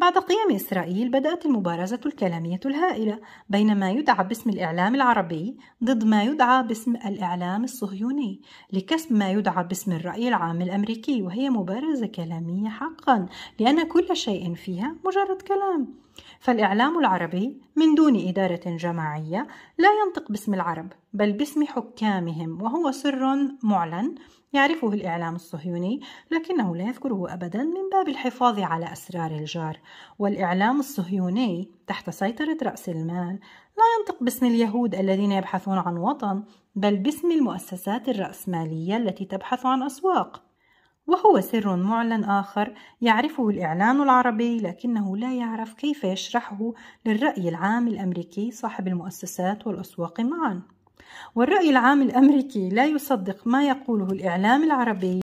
بعد قيام إسرائيل بدأت المبارزة الكلامية الهائلة بين ما يدعى باسم الإعلام العربي ضد ما يدعى باسم الإعلام الصهيوني لكسب ما يدعى باسم الرأي العام الأمريكي وهي مبارزة كلامية حقا لأن كل شيء فيها مجرد كلام فالإعلام العربي من دون إدارة جماعية لا ينطق باسم العرب بل باسم حكامهم وهو سر معلن يعرفه الإعلام الصهيوني لكنه لا يذكره أبدا من باب الحفاظ على أسرار الجار والإعلام الصهيوني تحت سيطرة رأس المال لا ينطق باسم اليهود الذين يبحثون عن وطن بل باسم المؤسسات الرأسمالية التي تبحث عن أسواق وهو سر معلن آخر يعرفه الإعلان العربي لكنه لا يعرف كيف يشرحه للرأي العام الأمريكي صاحب المؤسسات والأسواق معاً والرأي العام الأمريكي لا يصدق ما يقوله الإعلام العربي